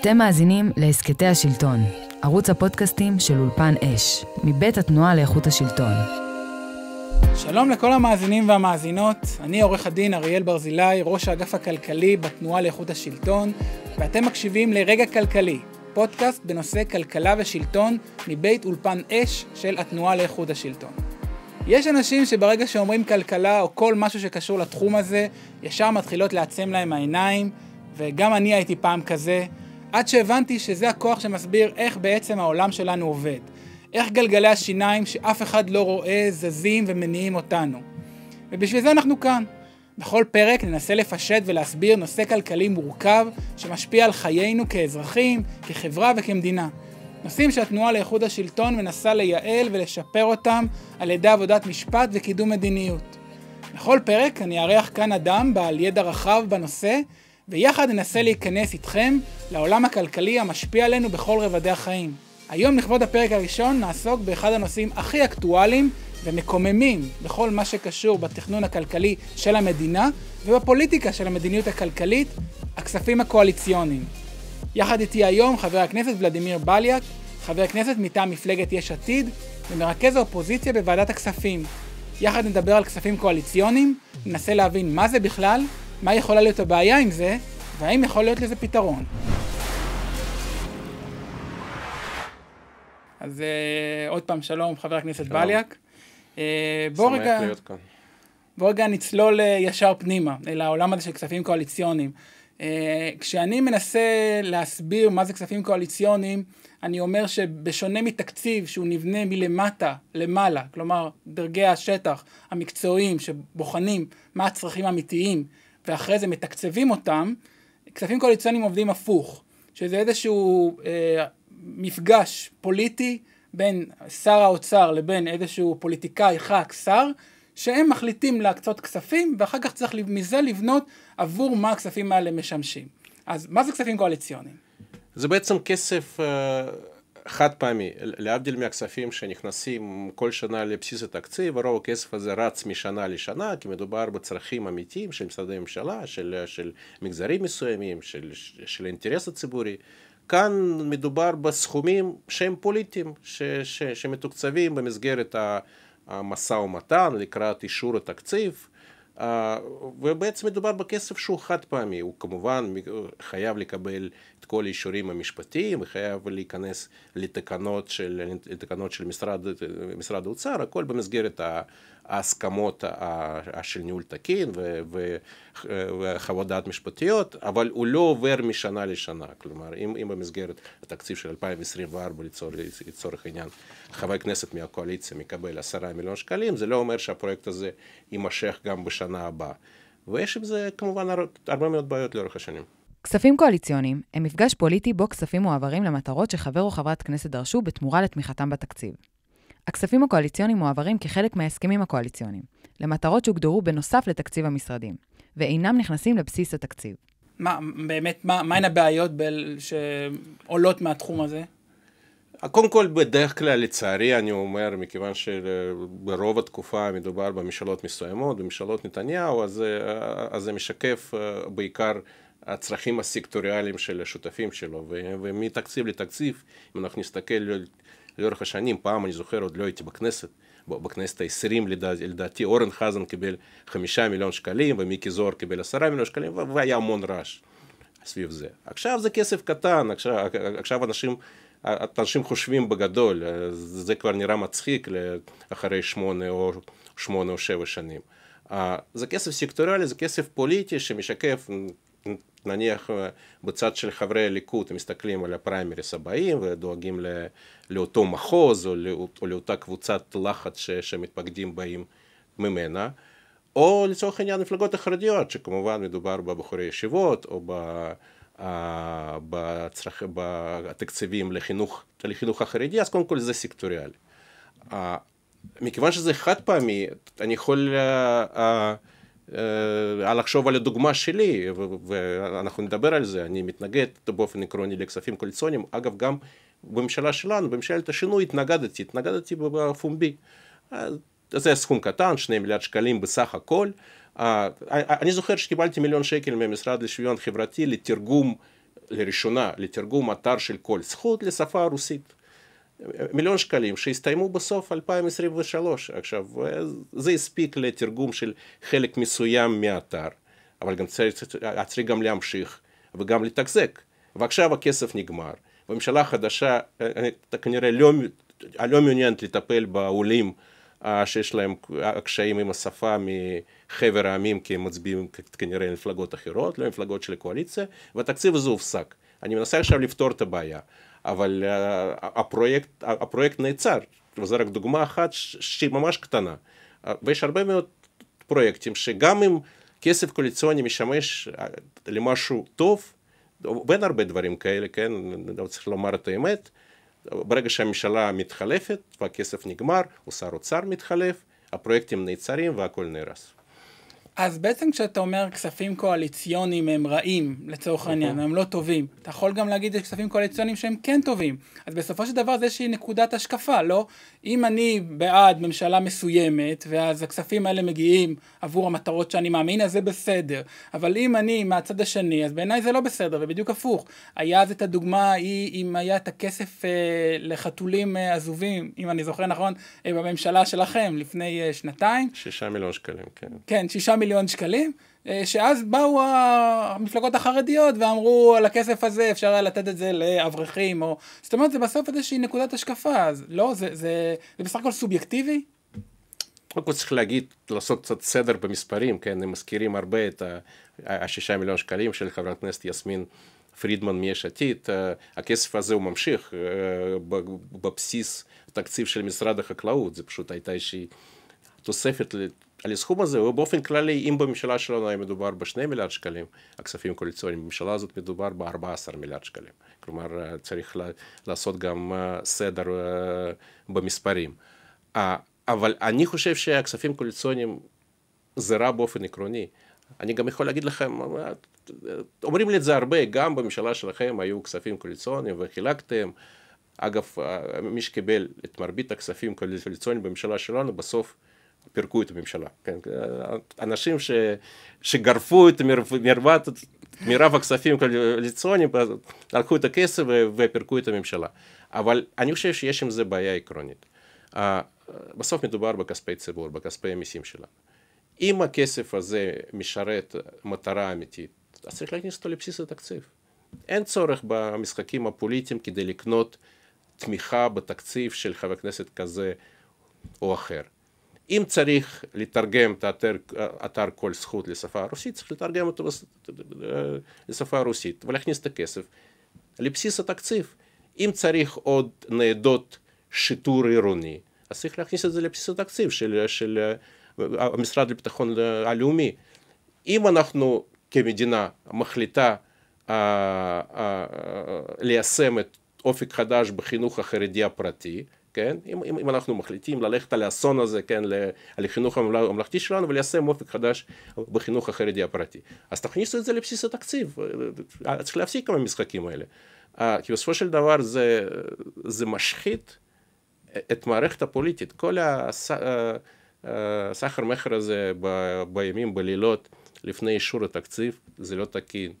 אתם מאזינים להסכתי השלטון, ערוץ הפודקאסטים של אולפן אש, מבית התנועה לאיכות השלטון. שלום לכל המאזינים והמאזינות, אני עורך הדין אריאל ברזילי, ראש האגף הכלכלי בתנועה לאיכות השלטון, ואתם מקשיבים לרגע כלכלי, פודקאסט בנושא כלכלה ושלטון מבית אולפן אש של התנועה לאיכות השלטון. יש אנשים שברגע שאומרים כלכלה או כל משהו שקשור לתחום הזה, ישר מתחילות לעצם להם העיניים, וגם אני הייתי פעם כזה. עד שהבנתי שזה הכוח שמסביר איך בעצם העולם שלנו עובד. איך גלגלי השיניים שאף אחד לא רואה זזים ומניעים אותנו. ובשביל זה אנחנו כאן. בכל פרק ננסה לפשט ולהסביר נושא כלכלי מורכב שמשפיע על חיינו כאזרחים, כחברה וכמדינה. נושאים שהתנועה לאיחוד השלטון מנסה לייעל ולשפר אותם על ידי עבודת משפט וקידום מדיניות. בכל פרק אני אארח כאן אדם בעל ידע רחב בנושא ויחד ננסה להיכנס איתכם לעולם הכלכלי המשפיע עלינו בכל רבדי החיים. היום לכבוד הפרק הראשון נעסוק באחד הנושאים הכי אקטואליים ומקוממים בכל מה שקשור בתכנון הכלכלי של המדינה ובפוליטיקה של המדיניות הכלכלית, הכספים הקואליציוניים. יחד איתי היום חבר הכנסת ולדימיר בליאק, חבר הכנסת מטעם מפלגת יש עתיד ומרכז האופוזיציה בוועדת הכספים. יחד נדבר על כספים קואליציוניים, ננסה להבין מה זה בכלל מה יכולה להיות הבעיה עם זה, והאם יכול להיות לזה פתרון. אז uh, עוד פעם, שלום, חבר הכנסת שלום. בליאק. Uh, בוא רגע... להיות כאן. בוא רגע נצלול uh, ישר פנימה, אל העולם הזה של כספים קואליציוניים. Uh, כשאני מנסה להסביר מה זה כספים קואליציוניים, אני אומר שבשונה מתקציב שהוא נבנה מלמטה למעלה, כלומר דרגי השטח המקצועיים שבוחנים מה הצרכים האמיתיים ואחרי זה מתקצבים אותם, כספים קואליציוניים עובדים הפוך, שזה איזשהו אה, מפגש פוליטי בין שר האוצר לבין איזשהו פוליטיקאי ח"כ שר, שהם מחליטים להקצות כספים, ואחר כך צריך מזה לבנות עבור מה הכספים האלה משמשים. אז מה זה כספים קואליציוניים? זה בעצם כסף... אה... חד פעמי, להבדיל מהכספים שנכנסים כל שנה לבסיס התקציב, ורוב הכסף הזה רץ משנה לשנה, כי מדובר בצרכים אמיתיים של משרדי ממשלה, של, של מגזרים מסוימים, של, של האינטרס הציבורי. כאן מדובר בסכומים שהם פוליטיים, ש, ש, שמתוקצבים במסגרת המשא ומתן לקראת אישור התקציב. ובעצם מדובר בכסף שהוא חד פעמי, הוא כמובן חייב לקבל את כל האישורים המשפטיים, חייב להיכנס לתקנות של, לתקנות של משרד, משרד האוצר, הכל במסגרת ההסכמות של ניהול תקין וחוות דעת משפטיות, אבל הוא לא עובר משנה לשנה. כלומר, אם, אם במסגרת התקציב של 2024 לצור, לצורך העניין חבר כנסת מהקואליציה מקבל עשרה מיליון שקלים, זה לא אומר שהפרויקט הזה יימשך גם בשנה הבאה. ויש עם זה כמובן הרבה מאוד בעיות לאורך השנים. כספים קואליציוניים הם מפגש פוליטי בו כספים מועברים למטרות שחבר או חברת כנסת דרשו בתמורה לתמיכתם בתקציב. הכספים הקואליציוניים מועברים כחלק מההסכמים הקואליציוניים, למטרות שהוגדרו בנוסף לתקציב המשרדים, ואינם נכנסים לבסיס התקציב. מה, באמת, מה, מהן הבעיות בל... שעולות מהתחום הזה? קודם כל, בדרך כלל, לצערי, אני אומר, מכיוון שברוב התקופה מדובר בממשלות מסוימות, בממשלות נתניהו, אז, אה, אז זה משקף אה, בעיקר הצרכים הסקטוריאליים של השותפים שלו, ומתקציב לתקציב, אם אנחנו נסתכל לאורך השנים, פעם אני זוכר, עוד לא הייתי בכנסת, בכנסת העשרים לדעתי, אורן חזן קיבל חמישה מיליון שקלים, ומיקי זוהר קיבל עשרה מיליון שקלים, והיה המון רעש סביב זה. עכשיו זה כסף קטן, עכשיו, עכשיו אנשים, אנשים חושבים בגדול, זה כבר נראה מצחיק אחרי שמונה או, שמונה או שבע שנים. זה כסף סקטוריאלי, זה כסף פוליטי שמשקף נניח אה, בצד של חברי הליכוד הם מסתכלים על הפריימריס הבאים ודואגים לא, לאותו מחוז או, לא, או לאותה קבוצת לחץ ש, שמתפקדים באים ממנה, או לצורך העניין מפלגות החרדיות, שכמובן מדובר בבחורי ישיבות או ב... בצרכ... בתקציבים לחינוך, לחינוך החרדי, אז קודם כל זה סקטוריאלי. מכיוון שזה חד פעמי, אני יכול... Uh, uh, אה, על לחשוב על הדוגמה שלי, ואנחנו נדבר על זה, אני מתנגד באופן עקרוני לכספים קואליציוניים, אגב גם בממשלה שלנו, בממשלת השינוי התנגדתי, התנגדתי בפומבי, אה, זה סכום קטן, שני מיליארד שקלים בסך הכל, אה, אני זוכר שקיבלתי מיליון שקל מהמשרד לשוויון חברתי לתרגום לראשונה, לתרגום אתר של כל זכות לשפה הרוסית. מיליון שקלים שהסתיימו בסוף 2023. עכשיו, זה הספיק לתרגום של חלק מסוים מהאתר, אבל גם צריך, צריך גם להמשיך וגם לתחזק. ועכשיו הכסף נגמר. והממשלה החדשה כנראה לא, לא מעוניינת לטפל בעולים אה, שיש להם קשיים עם השפה מחבר העמים כי הם מצביעים כנראה למפלגות אחרות, לא למפלגות של הקואליציה, והתקציב הזה הופסק. אני מנסה עכשיו לפתור את הבעיה. אבל אה, הפרויקט, הפרויקט נעצר, וזו רק דוגמה אחת שהיא ממש קטנה. אה, ויש הרבה מאוד פרויקטים שגם אם כסף קואליציוני משמש אה, למשהו טוב, ואין הרבה דברים כאלה, כן? לא צריך לומר את האמת. ברגע שהממשלה מתחלפת והכסף נגמר, או שר אוצר מתחלף, הפרויקטים נעצרים והכל נהרס. אז בעצם כשאתה אומר כספים קואליציוניים הם רעים, לצורך נכון. העניין, הם לא טובים, אתה יכול גם להגיד שיש כספים קואליציוניים שהם כן טובים. אז בסופו של דבר זה איזושהי נקודת השקפה, לא? אם אני בעד ממשלה מסוימת, ואז הכספים האלה מגיעים עבור המטרות שאני מאמין, אז זה בסדר. אבל אם אני מהצד השני, אז בעיניי זה לא בסדר, ובדיוק הפוך. היה אז את הדוגמה ההיא, אם היה את הכסף אה, לחתולים אה, עזובים, אם אני זוכר נכון, אה, בממשלה שלכם, לפני אה, שנתיים. שישה מיליון שקלים, כן. כן, שישה מיליון שקלים, אה, שאז באו המפלגות החרדיות ואמרו על הכסף הזה אפשר היה לתת את זה לאברכים, או... זאת אומרת זה בסוף איזושהי נקודת השקפה, אז לא, זה, זה, זה בסך הכל סובייקטיבי? קודם כל צריך להגיד, לעשות קצת סדר במספרים, כן, הם מזכירים הרבה את השישה מיליון שקלים של חברת הכנסת יסמין פרידמן מיש עתיד, אה, הכסף הזה הוא ממשיך אה, בבסיס התקציב של משרד החקלאות, זה פשוט הייתה איזושהי תוספת על הסכום הזה, ובאופן כללי, אם בממשלה שלנו היה מדובר בשני מיליארד שקלים, הכספים הקואליציוניים, בממשלה הזאת מדובר ב-14 מיליארד שקלים. כלומר, אה, צריך לעשות גם אה, סדר אה, במספרים. אבל אני חושב שהכספים הקואליציוניים זה רע באופן עקרוני. אני גם יכול להגיד לכם, אומרים לי את זה הרבה, גם בממשלה שלכם היו כספים קואליציוניים וחילקתם. אגב, מי שקיבל את מרבית הכספים הקואליציוניים בממשלה שלנו, בסוף פירקו את הממשלה. כן? אנשים ש, שגרפו את מרבת, מרב הכספים הקואליציוניים, לקחו את הכסף ופירקו את הממשלה. אבל אני חושב שיש עם זה בעיה עקרונית. בסוף מדובר בכספי ציבור, בכספי המיסים שלנו. אם הכסף הזה משרת מטרה אמיתית, אז צריך להכניס אותו לבסיס התקציב. אין צורך במשחקים הפוליטיים כדי לקנות תמיכה בתקציב של חבר כנסת כזה או אחר. אם צריך לתרגם את האתר, אתר כל זכות לשפה הרוסית, צריך לתרגם אותו לשפה הרוסית ולהכניס את הכסף לבסיס התקציב. אם צריך עוד ניידות שיטור עירוני, אז צריך להכניס את זה לבסיס התקציב של, של המשרד לביטחון הלאומי. אם אנחנו כמדינה מחליטה אה, אה, ליישם את אופק חדש בחינוך החרדי הפרטי, כן? אם, אם, אם אנחנו מחליטים ללכת על האסון הזה, כן, לחינוך הממלכתי שלנו וליישם אופק חדש בחינוך החרדי הפרטי. אז תכניסו את זה לבסיס התקציב, צריך להפסיק עם המשחקים האלה. אה, כי בסופו של דבר זה, זה משחית את המערכת הפוליטית, כל הסחר אה, אה, מכר הזה בימים, בלילות, לפני אישור התקציב, זה לא תקין.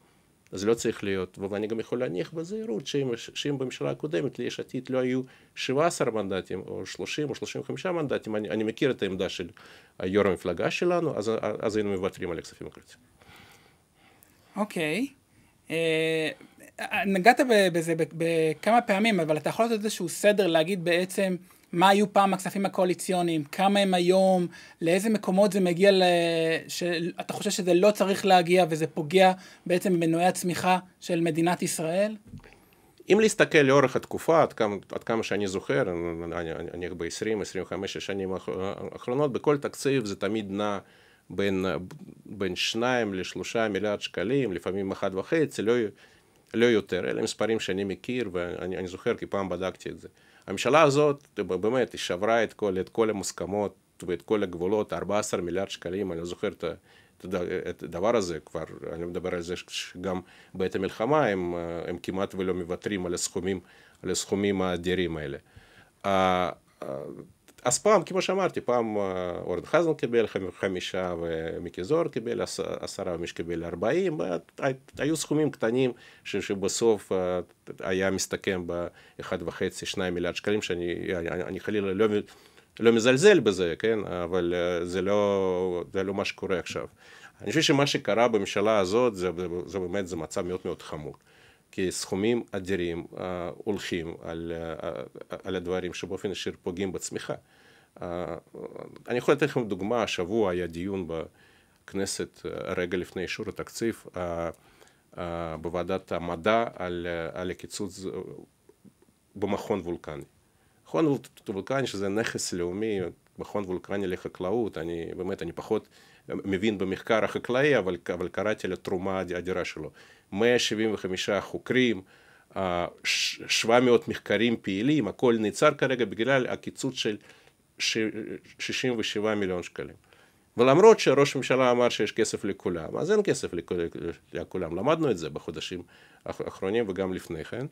אז לא צריך להיות, ואני גם יכול להניח בזהירות שאם, שאם בממשלה הקודמת ליש עתיד לא היו 17 מנדטים, או 30 או 35 מנדטים, אני, אני מכיר את העמדה של יו"ר המפלגה שלנו, אז, אז היינו מוותרים על הכספים הקואליציוניים. אוקיי. Okay. אה, uh... נגעת בזה בכמה פעמים, אבל אתה יכול לעשות איזשהו סדר, להגיד בעצם מה היו פעם הכספים הקואליציוניים, כמה הם היום, לאיזה מקומות זה מגיע, ל... שאתה חושב שזה לא צריך להגיע וזה פוגע בעצם במנועי הצמיחה של מדינת ישראל? אם להסתכל לאורך התקופה, עד כמה, עד כמה שאני זוכר, נניח ב-20-25 השנים האחרונות, בכל תקציב זה תמיד נע בין, בין 2 ל-3 מיליארד שקלים, לפעמים 1.5, לא, לא יותר. אלה מספרים שאני מכיר ואני זוכר, כי פעם בדקתי את זה. הממשלה הזאת, באמת, היא שברה את כל, את כל המוסכמות ואת כל הגבולות, 14 מיליארד שקלים, אני לא זוכר את, את הדבר הזה כבר, אני מדבר על זה שגם בעת המלחמה הם, הם כמעט ולא מוותרים על הסכומים, על הסכומים האדירים האלה. אז פעם, כמו שאמרתי, פעם אה, אורן חזן קיבל חמישה ומיקי זוהר קיבל עשרה ומי שקיבל ארבעים, אה, היו סכומים קטנים שבסוף אה, היה מסתכם באחד וחצי, שניים מיליארד שקלים, שאני אני, חלילה לא, לא מזלזל בזה, כן? אבל זה לא, זה לא מה שקורה עכשיו. אני חושב שמה שקרה בממשלה הזאת, זה, זה באמת, זה מצב מאוד מאוד חמור. כי סכומים אדירים אה, הולכים על, אה, אה על הדברים שבאופן ישיר פוגעים בצמיחה. אה, אה, אני יכול לתת לכם דוגמה, השבוע היה דיון בכנסת אה, רגע לפני אישור התקציב אה, אה, בוועדת המדע על, על הקיצוץ במכון וולקני. מכון וולקני שזה נכס לאומי, מכון וולקני לחקלאות, אני באמת, אני פחות מבין במחקר החקלאי, אבל, אבל קראתי לתרומה האדירה שלו. 175 חוקרים, 700 מחקרים פעילים, הכל נעצר כרגע בגלל הקיצוץ של 67 מיליון שקלים. ולמרות שראש הממשלה אמר שיש כסף לכולם, אז אין כסף לכולם, למדנו את זה בחודשים האחרונים וגם לפני כן.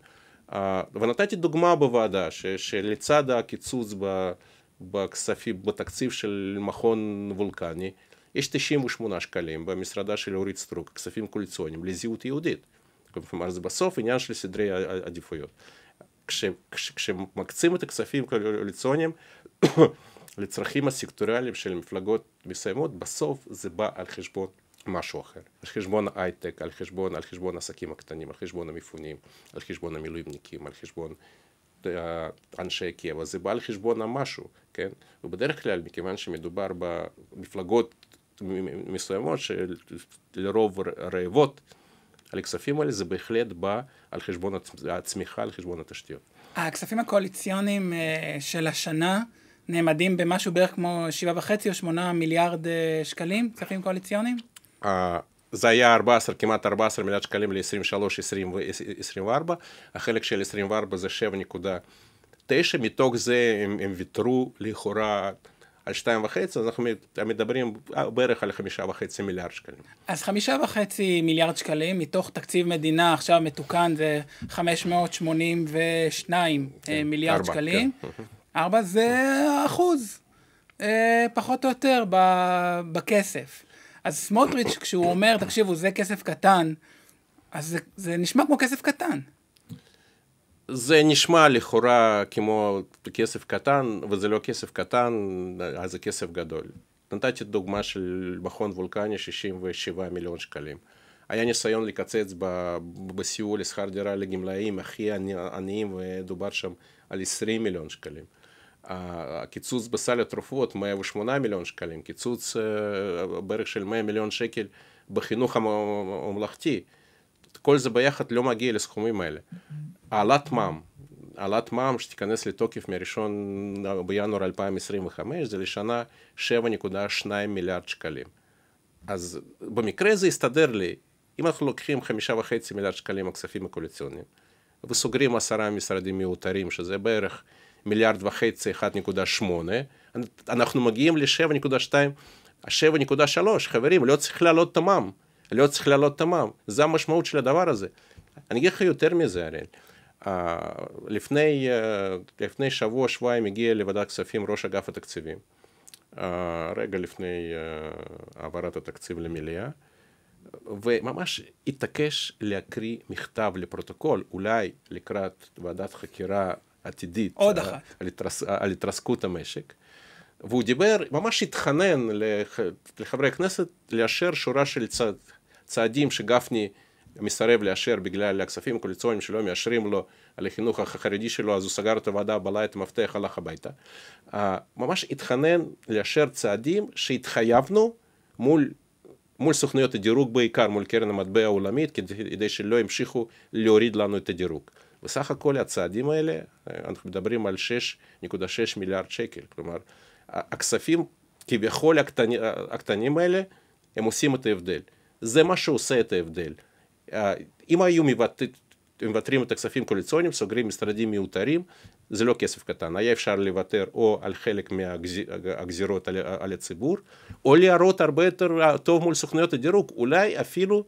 ונתתי דוגמה בוועדה ש, שלצד הקיצוץ בכספים, בתקציב של מכון וולקני, יש 98 שקלים במשרדה של אורית סטרוק, כספים קואליציוניים, לזהות יהודית. כלומר, זה בסוף עניין של סדרי עדיפויות. כש, כש, כשמקצים את הכספים הקואליציוניים לצרכים הסקטוריאליים של מפלגות מסוימות, בסוף זה בא על חשבון משהו אחר. על חשבון ההייטק, על חשבון, על חשבון העסקים הקטנים, על חשבון המפונים, על חשבון המילואימניקים, על חשבון אה, אנשי הקבע, זה בא על חשבון המשהו, כן? ובדרך כלל, מכיוון שמדובר במפלגות מסוימות שלרוב רעבות על הכספים האלה, זה בהחלט בא על חשבון הצמיחה, על חשבון התשתיות. הכספים הקואליציוניים אה, של השנה נעמדים במשהו בערך כמו שבעה וחצי או שמונה מיליארד אה, שקלים, כספים קואליציוניים? זה היה 14, כמעט 14 מיליארד שקלים ל-23-24, החלק של 24 זה 7.9, מתוך זה הם, הם ויתרו לכאורה על שתיים וחצי, אז אנחנו מדברים בערך על חמישה וחצי מיליארד שקלים. אז חמישה וחצי מיליארד שקלים מתוך תקציב מדינה עכשיו מתוקן זה 582 אה, כן, מיליארד 4, שקלים. כן. ארבע זה אחוז, אה, פחות או יותר, בכסף. אז סמוטריץ', כשהוא אומר, תקשיבו, זה כסף קטן, אז זה, זה נשמע כמו כסף קטן. זה נשמע לכאורה כמו כסף קטן, וזה לא כסף קטן, אז אה, זה כסף גדול. נתתי דוגמה של מכון וולקני 67 מיליון שקלים. היה ניסיון לקצץ בסיוע לשכר דירה לגמלאים הכי עניים, ודובר שם על 20 מיליון שקלים. הקיצוץ בסל התרופות 108 מיליון שקלים, קיצוץ אה, בערך של 100 מיליון שקל בחינוך הממלכתי. כל זה ביחד לא מגיע לסכומים האלה. העלאת מע"מ. העלאת מע"מ שתיכנס לתוקף מ-1 בינואר 2025 זה לשנה 7.2 מיליארד שקלים. אז במקרה זה הסתדר לי, אם אנחנו לוקחים 5.5 מיליארד שקלים הכספים הקואליציוניים וסוגרים עשרה משרדים מיותרים, שזה בערך מיליארד וחצי, 1.8, אנחנו מגיעים ל-7.2, 7.3, חברים, לא צריך להעלות את המע"מ, לא צריך להעלות את המע"מ, זה המשמעות של הדבר הזה. אני אגיד לך יותר מזה, אראל. לפני, אה, לפני שבוע, שבועיים הגיע לוועדת כספים ראש אגף התקציבים, אה, רגע לפני אה, העברת התקציב למליאה, וממש התעקש להקריא מכתב לפרוטוקול, אולי לקראת ועדת חקירה עתידית עוד אחת. על, התרס, על התרסקות המשק. והוא דיבר, ממש התחנן לח, לחברי הכנסת לאשר שורה של צע, צעדים שגפני מסרב לאשר בגלל הכספים הקואליציוניים שלא מאשרים לו על החינוך החרדי שלו, אז הוא סגר את הוועדה, בלע את המפתח, הלך הביתה. ממש התחנן לאשר צעדים שהתחייבנו מול, מול סוכנויות הדירוג בעיקר, מול קרן המטבע העולמית, כדי שלא ימשיכו להוריד לנו את הדירוג. בסך הכל הצעדים האלה, אה, אנחנו מדברים על 6.6 מיליארד שקל, כלומר, הכספים כביכול הקטנים, הקטנים האלה, הם עושים את ההבדל. זה מה שעושה את ההבדל. אם היו מוותרים את הכספים הקואליציוניים, סוגרים משרדים מיותרים, זה לא כסף קטן, היה אפשר לוותר או על חלק מהגזירות על, על הציבור, או להראות הרבה יותר טוב מול סוכנויות הדירוג, אולי אפילו,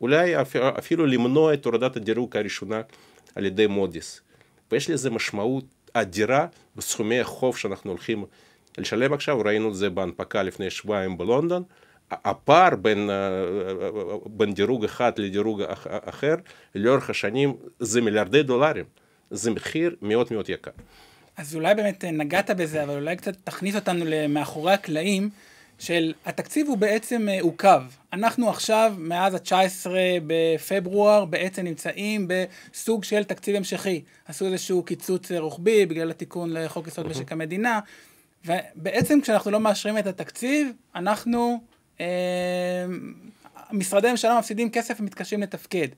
אולי אפילו למנוע את הורדת הדירוג הראשונה על ידי מודי'ס. ויש לזה משמעות אדירה בסכומי החוב שאנחנו הולכים לשלם עכשיו, ראינו את זה בהנפקה לפני שבועיים בלונדון, הפער בין, אה, בין דירוג אחד לדירוג אחר לאורך השנים זה מיליארדי דולרים, זה מחיר מאוד מאוד יקר. אז אולי באמת נגעת בזה, אבל אולי קצת תכניס אותנו למאחורי הקלעים של התקציב הוא בעצם אה, עוכב. אנחנו עכשיו, מאז ה-19 בפברואר, בעצם נמצאים בסוג של תקציב המשכי. עשו איזשהו קיצוץ אה, רוחבי בגלל התיקון לחוק יסוד משק אוקיי. המדינה, ובעצם כשאנחנו לא מאשרים את התקציב, אנחנו... אמ, משרדי הממשלה מפסידים כסף ומתקשים לתפקד.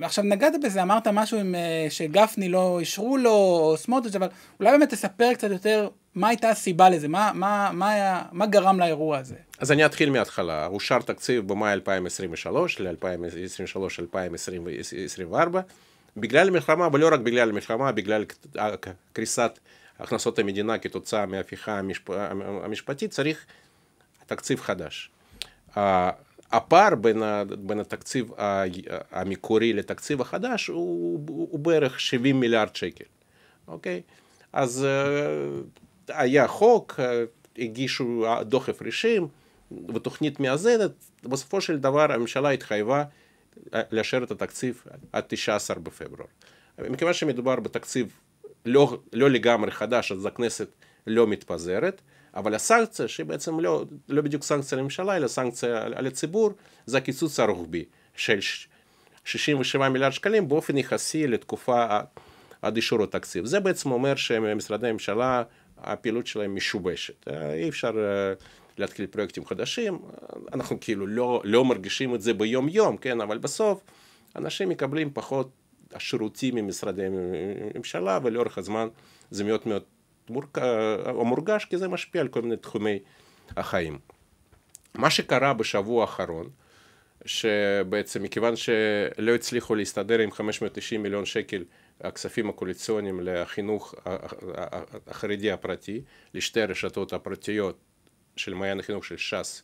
עכשיו נגעת בזה, אמרת משהו עם, אה, שגפני לא אישרו לו, או סמוטריץ', אבל אולי באמת תספר קצת יותר מה הייתה הסיבה לזה, מה, מה, מה, היה, מה גרם לאירוע הזה. אז אני אתחיל מההתחלה. אושר תקציב במאי 2023 ל-2023-2024, בגלל המלחמה, ולא רק בגלל המלחמה, בגלל קריסת הכנסות המדינה כתוצאה מההפיכה המשפ... המשפטית, צריך תקציב חדש. הפער בין, ה, בין התקציב המקורי לתקציב החדש הוא, הוא, הוא בערך 70 מיליארד שקל, אוקיי? אז אה, היה חוק, אה, הגישו אה, דוח הפרישים ותוכנית מאזנת, בסופו של דבר הממשלה התחייבה לאשר את התקציב עד 19 בפברואר. מכיוון שמדובר בתקציב לא, לא לגמרי חדש, אז הכנסת לא מתפזרת, אבל הסנקציה, שהיא בעצם לא, לא בדיוק סנקציה לממשלה, אלא סנקציה על, על הציבור, זה הקיצוץ הרוחבי של 67 מיליארד שקלים באופן יחסי לתקופה עד אישור התקציב. זה בעצם אומר שמשרדי הממשלה, הפעילות שלהם משובשת. אה, אי אפשר אה, להתחיל פרויקטים חדשים, אנחנו כאילו לא, לא מרגישים את זה ביום-יום, כן? אבל בסוף אנשים מקבלים פחות שירותים ממשרדי הממשלה, ולאורך הזמן זה מאוד מאוד אה, או מורגש, כי זה משפיע על כל מיני תחומי החיים. מה שקרה בשבוע האחרון, שבעצם מכיוון שלא הצליחו להסתדר עם 590 מיליון שקל הכספים הקואליציוניים לחינוך החרדי הפרטי, לשתי הרשתות הפרטיות של מעיין החינוך של ש"ס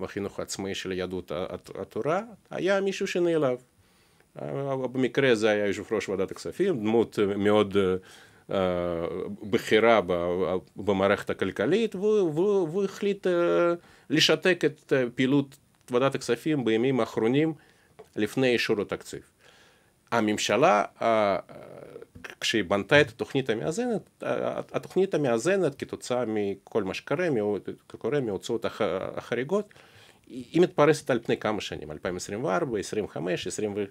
והחינוך העצמאי של יהדות התורה, היה מישהו שנעלב. אה, במקרה זה היה יושב ראש ועדת הכספים, דמות מאוד אה, בחירה במערכת הכלכלית, והוא, החליט לשתק את פעילות ועדת הכספים בימים האחרונים לפני אישור התקציב. הממשלה, כשהיא בנתה את התוכנית המאזנת, התוכנית המאזנת כתוצאה מכל מה שקורה, שקורה מההוצאות החריגות, היא מתפרסת על פני כמה שנים, 2024, 2025, 2025.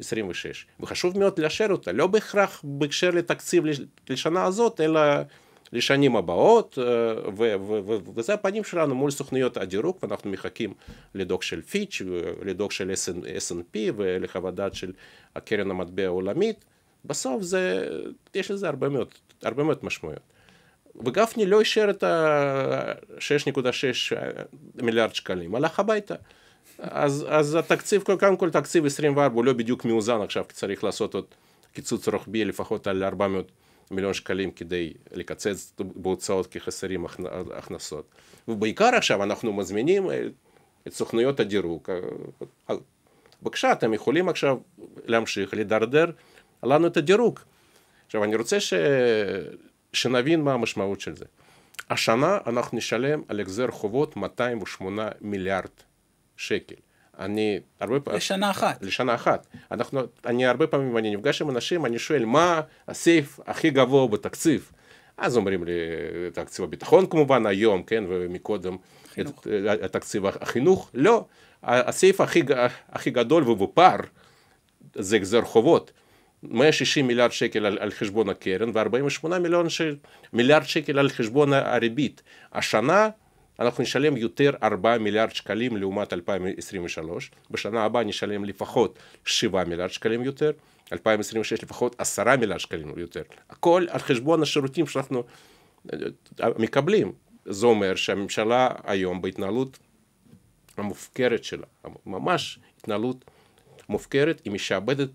26. וחשוב מאוד לאשר אותה, לא בהכרח בהקשר לתקציב לשנה הזאת, אלא לשנים הבאות, אה, וזה הפנים שלנו מול סוכנויות הדירוג, ואנחנו מחכים לדוח של פיץ', לדוח של S&P ולחוות דעת של הקרן המטבע העולמית. בסוף זה, יש לזה הרבה מאוד, הרבה מאוד משמעויות. וגפני לא אישר את ה-6.6 אה, מיליארד שקלים, הלך הביתה. אז, אז התקציב, קודם כל תקציב 24 הוא לא בדיוק מאוזן עכשיו, כי צריך לעשות עוד קיצוץ רוחבי לפחות על 400 מיליון שקלים כדי לקצץ בהוצאות כחסרים הכנסות. ובעיקר עכשיו אנחנו מזמינים אה, את סוכנויות הדירוג. אה, אה, בבקשה, אתם יכולים עכשיו להמשיך לדרדר לנו את הדירוג. עכשיו, אני רוצה ש... שנבין מה המשמעות של זה. השנה אנחנו נשלם על החזר חובות 208 מיליארד שקל. אני הרבה פעמים... לשנה אחת. לשנה אחת. אנחנו, אני הרבה פעמים, אני נפגש עם אנשים, אני שואל, מה הסעיף הכי גבוה בתקציב? אז אומרים לי, תקציב הביטחון כמובן היום, כן, ומקודם, חינוך. את, תקציב החינוך, לא, הסעיף הכי, הכי גדול ובפער זה החזר חובות. 160 מיליארד שקל על, על חשבון הקרן ו-48 מיליארד שקל על חשבון הריבית. השנה אנחנו נשלם יותר 4 מיליארד שקלים לעומת 2023, בשנה הבאה נשלם לפחות 7 מיליארד שקלים יותר, 2026 לפחות 10 מיליארד שקלים יותר. הכל על חשבון השירותים שאנחנו אה, מקבלים. זה אומר שהממשלה היום בהתנהלות המופקרת שלה, ממש התנהלות מופקרת, היא משעבדת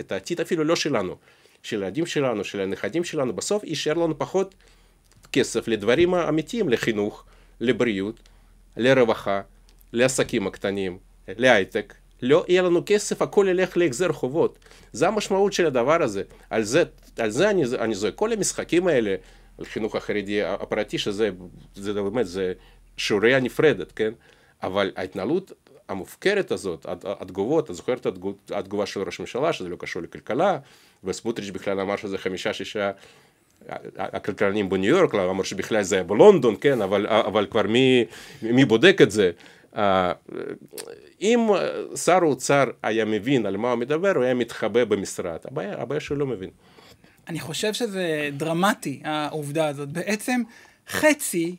את העתיד אפילו לא שלנו, של הילדים שלנו, של הנכדים שלנו, בסוף יישאר לנו פחות כסף לדברים האמיתיים, לחינוך, לבריאות, לרווחה, לעסקים הקטנים, להייטק, לא יהיה לנו כסף, הכל ילך להחזר חובות. זה המשמעות של הדבר הזה. על זה, על זה אני, אני זוהה. כל המשחקים האלה, על החינוך החרדי הפרטי, שזה זה זה, באמת, זה שעוריה נפרדת, כן? אבל ההתנהלות המופקרת הזאת, התגובות, את זוכרת את התגובה של ראש הממשלה, שזה לא קשור לכלכלה, וסמוטריץ' בכלל אמר שזה חמישה-שישה הכלכלנים בניו יורק לא אמר שבכלל זה היה בלונדון, כן, אבל, אבל כבר מי, מי בודק את זה? אה, אם שר האוצר היה מבין על מה הוא מדבר, הוא היה מתחבא במשרד. הבעיה, הבעיה שהוא לא מבין. אני חושב שזה דרמטי, העובדה הזאת. בעצם חצי,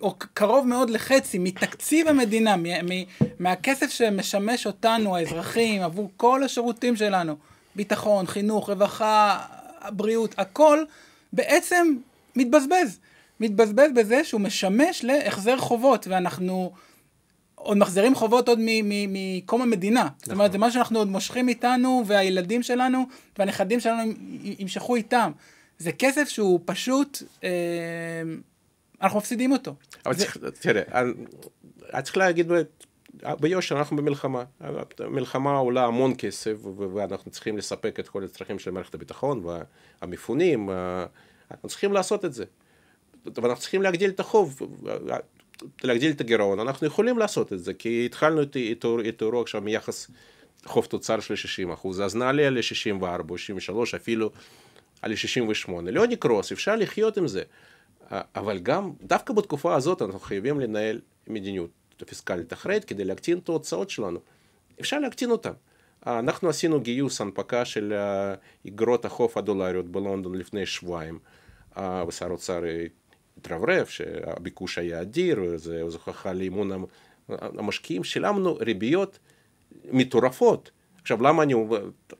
או קרוב מאוד לחצי, מתקציב המדינה, מ- מ- מהכסף שמשמש אותנו, האזרחים, עבור כל השירותים שלנו, ביטחון, חינוך, רווחה, בריאות, הכל, בעצם מתבזבז. מתבזבז בזה שהוא משמש להחזר חובות, ואנחנו עוד מחזירים חובות עוד מקום המדינה. נכון. זאת אומרת, נכון. זה מה שאנחנו עוד מושכים איתנו, והילדים שלנו והנכדים שלנו ימשכו איתם. זה כסף שהוא פשוט, אה, אנחנו מפסידים אותו. אבל זה... צריך, תראה, אני צריך להגיד ביושר אנחנו במלחמה. המלחמה עולה המון כסף, ואנחנו צריכים לספק את כל הצרכים של מערכת הביטחון והמפונים, אנחנו צריכים לעשות את זה. ואנחנו צריכים להגדיל את החוב, להגדיל את הגירעון. אנחנו יכולים לעשות את זה, כי התחלנו את אירוע עכשיו מיחס חוב תוצר של 60 אחוז, אז נעלה ל-64 63, אפילו על 68. לא נקרוס, אפשר לחיות עם זה. אבל גם, דווקא בתקופה הזאת אנחנו חייבים לנהל מדיניות הפיסקלית האחראית כדי להקטין את ההוצאות שלנו. אפשר להקטין אותן. אנחנו עשינו גיוס הנפקה של אגרות החוב הדולריות בלונדון לפני שבועיים. ושר האוצר התרברב שהביקוש היה אדיר, וזה הוכחה לאמון המשקיעים. שילמנו ריביות מטורפות. עכשיו, למה אני,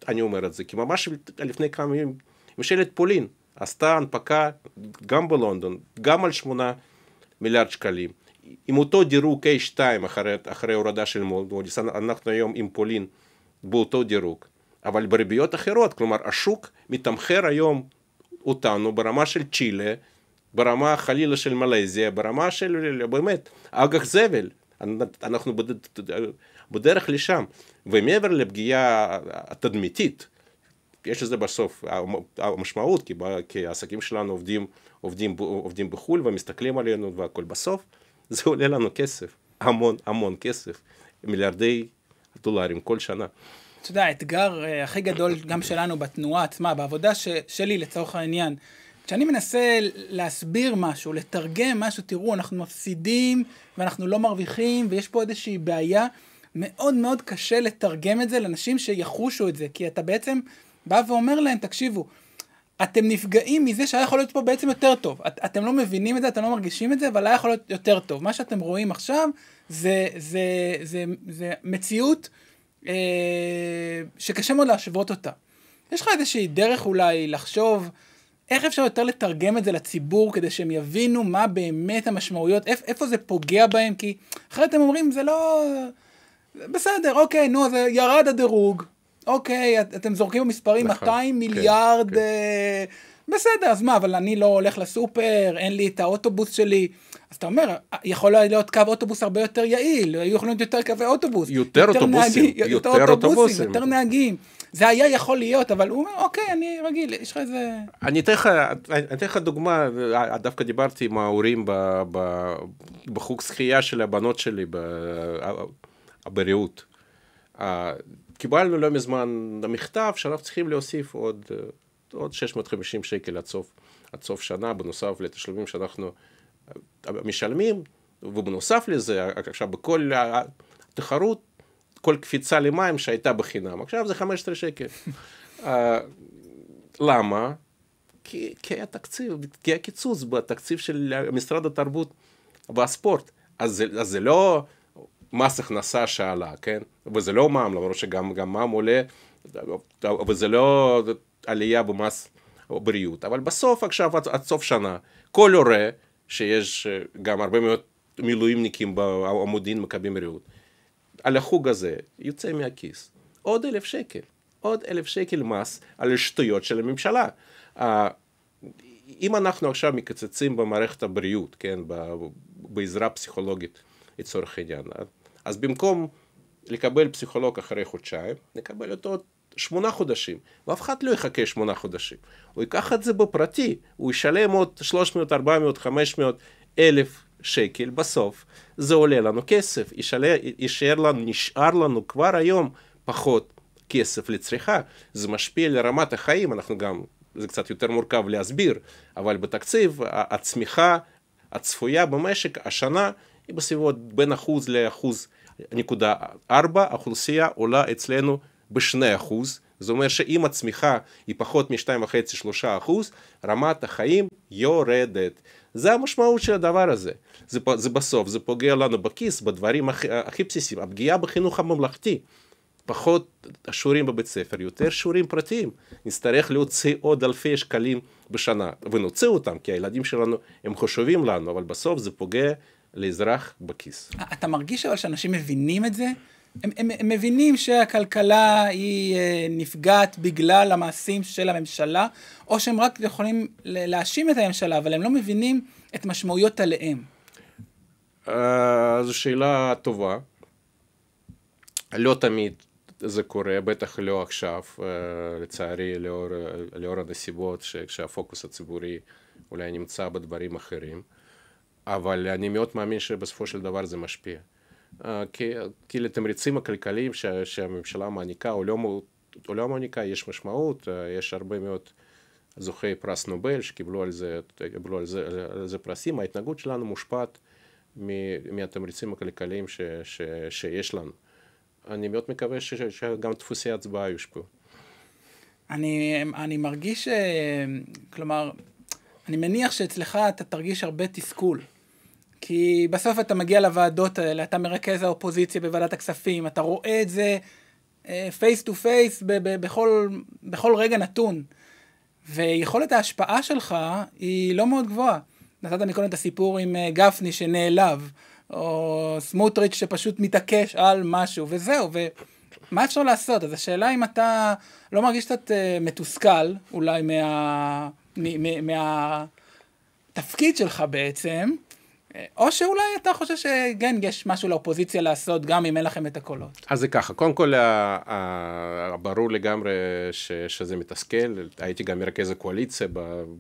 אני אומר את זה? כי ממש לפני כמה ימים ממשלת פולין עשתה הנפקה גם בלונדון, גם על שמונה מיליארד שקלים. אם אותו דירוג K2 אחרי, אחרי הורדה של מודיס, אנחנו היום עם פולין באותו דירוג, אבל בריביות אחרות, כלומר השוק מתמחר היום אותנו ברמה של צ'ילה, ברמה חלילה של מלזיה, ברמה של באמת אג"ח זבל, אנחנו בדרך לשם, ומעבר לפגיעה התדמיתית, יש לזה בסוף המשמעות, כי העסקים שלנו עובדים, עובדים, עובדים בחו"ל ומסתכלים עלינו והכל בסוף. זה עולה לנו כסף, המון המון כסף, מיליארדי דולרים כל שנה. אתה יודע, האתגר אה, הכי גדול גם שלנו בתנועה עצמה, בעבודה ש, שלי לצורך העניין, כשאני מנסה להסביר משהו, לתרגם משהו, תראו, אנחנו מפסידים ואנחנו לא מרוויחים ויש פה איזושהי בעיה, מאוד מאוד קשה לתרגם את זה לאנשים שיחושו את זה, כי אתה בעצם בא ואומר להם, תקשיבו, אתם נפגעים מזה שהיה יכול להיות פה בעצם יותר טוב. את, אתם לא מבינים את זה, אתם לא מרגישים את זה, אבל היה יכול להיות יותר טוב. מה שאתם רואים עכשיו זה, זה, זה, זה זה מציאות אה, שקשה מאוד להשוות אותה. יש לך איזושהי דרך אולי לחשוב איך אפשר יותר לתרגם את זה לציבור כדי שהם יבינו מה באמת המשמעויות, איפ, איפה זה פוגע בהם, כי אחרת הם אומרים זה לא... בסדר, אוקיי, נו, אז ירד הדירוג, אוקיי, את, אתם זורקים במספרים 200 נכון, כן, מיליארד, כן, אה, בסדר, אז מה, אבל אני לא הולך לסופר, אין לי את האוטובוס שלי. אז אתה אומר, יכול להיות קו אוטובוס הרבה יותר יעיל, היו יכולים להיות יותר קווי אוטובוס. יותר, יותר אוטובוסים, נהגים, יותר, יותר אוטובוסים, אוטובוסים. יותר נהגים. זה היה יכול להיות, אבל הוא אומר, אוקיי, אני רגיל, יש לך איזה... אני אתן לך, אני אתן לך דוגמה, אה, דווקא דיברתי עם ההורים ב, ב, בחוג שחייה של הבנות שלי ברעות. אה, קיבלנו לא מזמן מכתב שאנחנו צריכים להוסיף עוד, אה, עוד 650 שקל עד סוף, עד סוף שנה, בנוסף לתשלומים שאנחנו אה, משלמים, ובנוסף לזה, עכשיו בכל התחרות, כל קפיצה למים שהייתה בחינם, עכשיו זה 15 שקל. uh, למה? כי, כי היה תקציב, כי היה קיצוץ בתקציב של משרד התרבות והספורט. אז זה, אז זה לא מס הכנסה שעלה, כן? וזה לא מע"מ, למרות שגם מע"מ עולה, וזה לא עלייה במס בריאות. אבל בסוף, עכשיו, עד, עד סוף שנה, כל הורה, שיש אה, גם הרבה מאוד מילואימניקים במודיעין מקבלים ריהוט, על החוג הזה יוצא מהכיס עוד אלף שקל, עוד אלף שקל מס על השטויות של הממשלה. אם אנחנו עכשיו מקצצים במערכת הבריאות, כן, בעזרה פסיכולוגית לצורך העניין, אז במקום לקבל פסיכולוג אחרי חודשיים, נקבל אותו עוד שמונה חודשים, ואף אחד לא יחכה שמונה חודשים. הוא ייקח את זה בפרטי, הוא ישלם עוד 300, 400, 500 אלף שקל, בסוף זה עולה לנו כסף, ישאר, ישאר לנו, נשאר לנו כבר היום פחות כסף לצריכה, זה משפיע על רמת החיים, אנחנו גם, זה קצת יותר מורכב להסביר, אבל בתקציב הצמיחה הצפויה במשק השנה היא בסביבות בין אחוז לאחוז נקודה ארבע, האוכלוסייה עולה אצלנו בשני אחוז, זה אומר שאם הצמיחה היא פחות משתיים וחצי שלושה אחוז, רמת החיים יורדת. זה המשמעות של הדבר הזה. זה, זה בסוף, זה פוגע לנו בכיס, בדברים הכי, הכי בסיסיים. הפגיעה בחינוך הממלכתי, פחות שיעורים בבית ספר, יותר שיעורים פרטיים. נצטרך להוציא עוד אלפי שקלים בשנה, ונוציא אותם, כי הילדים שלנו הם חשובים לנו, אבל בסוף זה פוגע לאזרח בכיס. אה, אתה מרגיש אבל שאנשים מבינים את זה? הם, הם, הם מבינים שהכלכלה היא אה, נפגעת בגלל המעשים של הממשלה, או שהם רק יכולים להאשים את הממשלה, אבל הם לא מבינים את משמעויות עליהם. אה, זו שאלה טובה. לא תמיד זה קורה, בטח לא עכשיו, לצערי, לאור, לאור הנסיבות, כשהפוקוס הציבורי אולי נמצא בדברים אחרים. אבל אני מאוד מאמין שבסופו של דבר זה משפיע. אה, כי, לתמריצים הכלכליים שהממשלה מעניקה או לא, או לא מעניקה יש משמעות, אה, יש הרבה מאוד זוכי פרס נובל שקיבלו על זה, על זה, על זה פרסים, ההתנהגות שלנו מושפעת מהתמריצים הכלכליים ש, ש, שיש לנו. אני מאוד מקווה ש, שגם דפוסי הצבעה יושפעו. אני, אני מרגיש, אה, כלומר, אני מניח שאצלך אתה תרגיש הרבה תסכול. כי בסוף אתה מגיע לוועדות האלה, אתה מרכז האופוזיציה בוועדת הכספים, אתה רואה את זה פייס טו פייס בכל רגע נתון. ויכולת ההשפעה שלך היא לא מאוד גבוהה. נתת מקודם את הסיפור עם אה, גפני שנעלב, או סמוטריץ' שפשוט מתעקש על משהו, וזהו, ומה אפשר לעשות? אז השאלה אם אתה לא מרגיש קצת אה, מתוסכל, אולי מה... מה... מה... מהתפקיד שלך בעצם, או שאולי אתה חושב שכן, יש משהו לאופוזיציה לעשות, גם אם אין לכם את הקולות. אז זה ככה, קודם כל, ברור לגמרי ש, שזה מתסכל, הייתי גם מרכז הקואליציה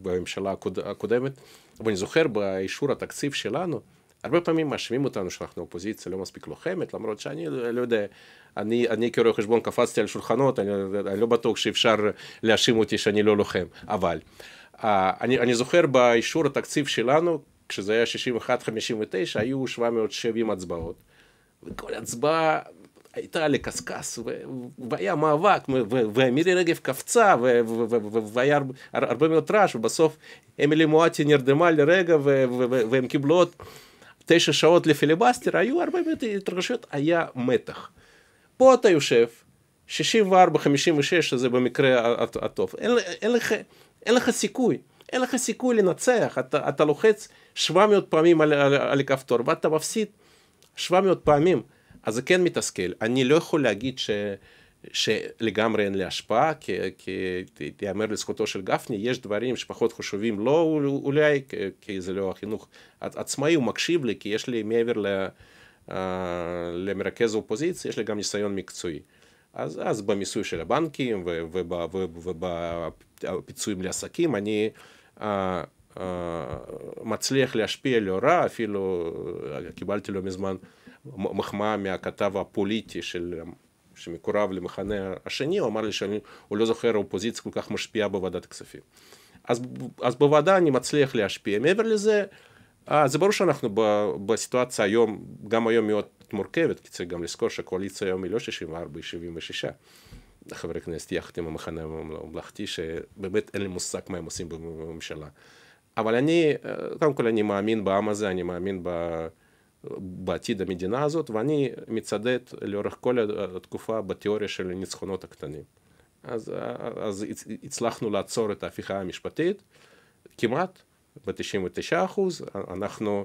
בממשלה הקודמת, אבל אני זוכר באישור התקציב שלנו, הרבה פעמים מאשימים אותנו שאנחנו אופוזיציה לא מספיק לוחמת, למרות שאני לא יודע, אני, אני כרואה חשבון קפצתי על שולחנות, אני, אני לא בטוח שאפשר להאשים אותי שאני לא לוחם, אבל... Uh, אני, אני זוכר באישור התקציב שלנו, כשזה היה 61-59, היו 770 הצבעות, וכל הצבעה הייתה לקשקש, והיה מאבק, ומירי רגב קפצה, והיה הרבה מאוד רעש, ובסוף אמילי מואטי נרדמה לרגע, והם קיבלו עוד תשע שעות לפיליבסטר, היו הרבה מאוד התרגשויות, היה מתח. פה אתה יושב, 64-56, שזה במקרה הטוב, אין לך סיכוי, אין לך סיכוי לנצח, אתה לוחץ 700 פעמים על, על, על הכפתור ואתה מפסיד 700 פעמים. אז זה כן מתסכל. אני לא יכול להגיד ש... שלגמרי אין לי השפעה, כי, כי תיאמר לזכותו של גפני, יש דברים שפחות חשובים לו לא, אולי, כי זה לא החינוך עצמאי, הוא מקשיב לי, כי יש לי מעבר ל, אה, למרכז האופוזיציה, יש לי גם ניסיון מקצועי. אז, אז במיסוי של הבנקים ובפיצויים לעסקים, אני אה, אה, מצליח להשפיע לא רע, אפילו אה, קיבלתי לא מזמן מחמאה מהכתב הפוליטי של, שמקורב למחנה השני, הוא אמר לי שהוא לא זוכר אופוזיציה כל כך משפיעה בוועדת הכספים. אז, אז בוועדה אני מצליח להשפיע. מעבר לזה, אה, זה ברור שאנחנו ב, בסיטואציה היום, גם היום מאוד מורכבת, כי צריך גם לזכור שהקואליציה היום היא לא 64, היא 76. חברי כנסת יחד עם המחנה הממלכתי, שבאמת אין לי מושג מה הם עושים בממשלה. אבל אני, קודם כל אני מאמין בעם הזה, אני מאמין ב... בעתיד המדינה הזאת, ואני מצדד לאורך כל התקופה בתיאוריה של הניצחונות הקטנים. אז, אז הצלחנו לעצור את ההפיכה המשפטית, כמעט, ב-99 אחוז, אנחנו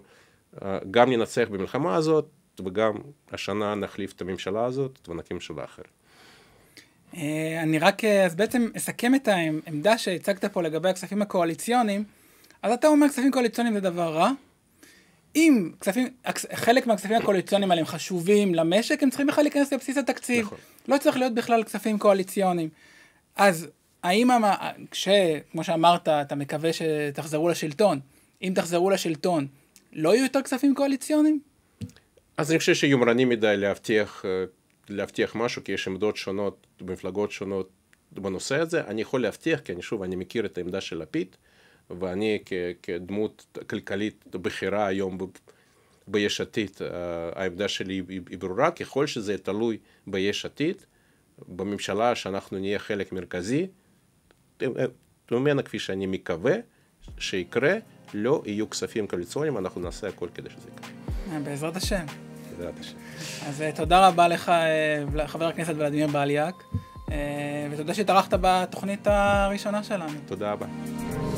גם ננצח במלחמה הזאת, וגם השנה נחליף את הממשלה הזאת ונקים ממשלה אחרת. אני רק, אז בעצם אסכם את העמדה שהצגת פה לגבי הכספים הקואליציוניים. אז אתה אומר כספים קואליציוניים זה דבר רע. אם כספים, חלק מהכספים הקואליציוניים האלה הם חשובים למשק, הם צריכים בכלל להיכנס לבסיס התקציב. נכון. לא צריך להיות בכלל כספים קואליציוניים. אז האם, המ... כש, כמו שאמרת, אתה מקווה שתחזרו לשלטון, אם תחזרו לשלטון, לא יהיו יותר כספים קואליציוניים? אז אני חושב שיומרני מדי להבטיח, אה, להבטיח משהו, כי יש עמדות שונות מפלגות שונות בנושא הזה. אני יכול להבטיח, כי אני שוב, אני מכיר את העמדה של לפיד. ואני כ, כדמות כלכלית בכירה היום ב, ביש עתיד, אה, העמדה שלי היא, היא ברורה, ככל שזה תלוי ביש עתיד, בממשלה שאנחנו נהיה חלק מרכזי, אה, אה, ממנה כפי שאני מקווה שיקרה, לא יהיו כספים קואליציוניים, אנחנו נעשה הכל כדי שזה יקרה. בעזרת השם. בעזרת השם. אז תודה רבה לך, חבר הכנסת ולדימיר בליאק, ותודה שהתארחת בתוכנית הראשונה שלנו. תודה רבה.